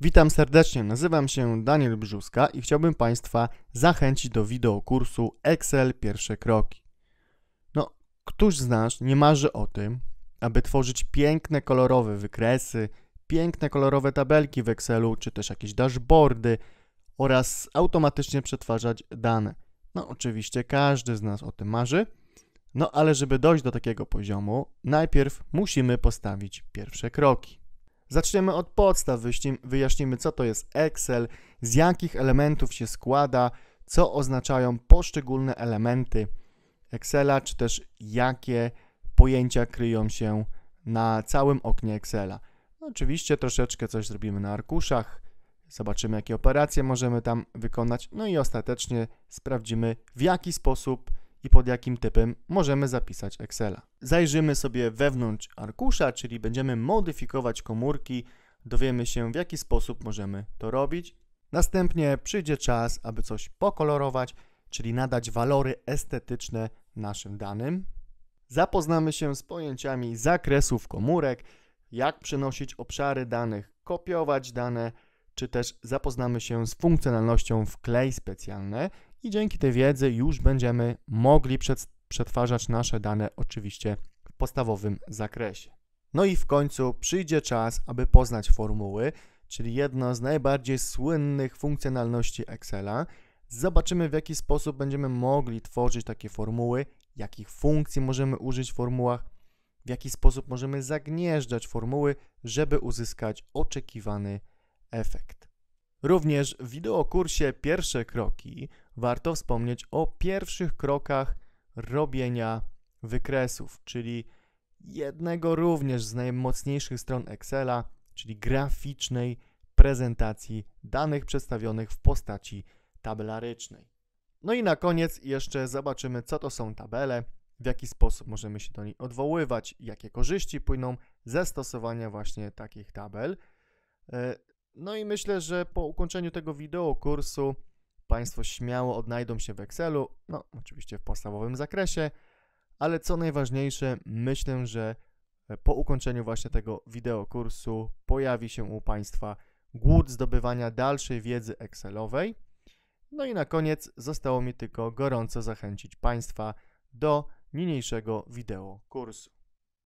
Witam serdecznie, nazywam się Daniel Brzuska i chciałbym Państwa zachęcić do wideokursu Excel Pierwsze Kroki. No, któż z nas nie marzy o tym, aby tworzyć piękne, kolorowe wykresy, piękne, kolorowe tabelki w Excelu, czy też jakieś dashboardy oraz automatycznie przetwarzać dane? No, oczywiście każdy z nas o tym marzy, no ale żeby dojść do takiego poziomu, najpierw musimy postawić pierwsze kroki. Zaczniemy od podstaw, wyjaśnimy co to jest Excel, z jakich elementów się składa, co oznaczają poszczególne elementy Excela, czy też jakie pojęcia kryją się na całym oknie Excela. Oczywiście troszeczkę coś zrobimy na arkuszach, zobaczymy jakie operacje możemy tam wykonać, no i ostatecznie sprawdzimy w jaki sposób i pod jakim typem możemy zapisać Excela. Zajrzymy sobie wewnątrz arkusza, czyli będziemy modyfikować komórki, dowiemy się w jaki sposób możemy to robić. Następnie przyjdzie czas, aby coś pokolorować, czyli nadać walory estetyczne naszym danym. Zapoznamy się z pojęciami zakresów komórek, jak przenosić obszary danych, kopiować dane, czy też zapoznamy się z funkcjonalnością wklej specjalne – i dzięki tej wiedzy już będziemy mogli przetwarzać nasze dane oczywiście w podstawowym zakresie. No i w końcu przyjdzie czas, aby poznać formuły, czyli jedno z najbardziej słynnych funkcjonalności Excela. Zobaczymy w jaki sposób będziemy mogli tworzyć takie formuły, jakich funkcji możemy użyć w formułach, w jaki sposób możemy zagnieżdżać formuły, żeby uzyskać oczekiwany efekt. Również w wideokursie Pierwsze kroki warto wspomnieć o pierwszych krokach robienia wykresów, czyli jednego również z najmocniejszych stron Excela, czyli graficznej prezentacji danych przedstawionych w postaci tabelarycznej. No i na koniec jeszcze zobaczymy, co to są tabele, w jaki sposób możemy się do nich odwoływać, jakie korzyści płyną ze stosowania właśnie takich tabel. E, no i myślę, że po ukończeniu tego wideo kursu Państwo śmiało odnajdą się w Excelu, no oczywiście w podstawowym zakresie, ale co najważniejsze, myślę, że e, po ukończeniu właśnie tego wideokursu pojawi się u Państwa głód zdobywania dalszej wiedzy Excelowej. No i na koniec zostało mi tylko gorąco zachęcić Państwa do niniejszego wideokursu.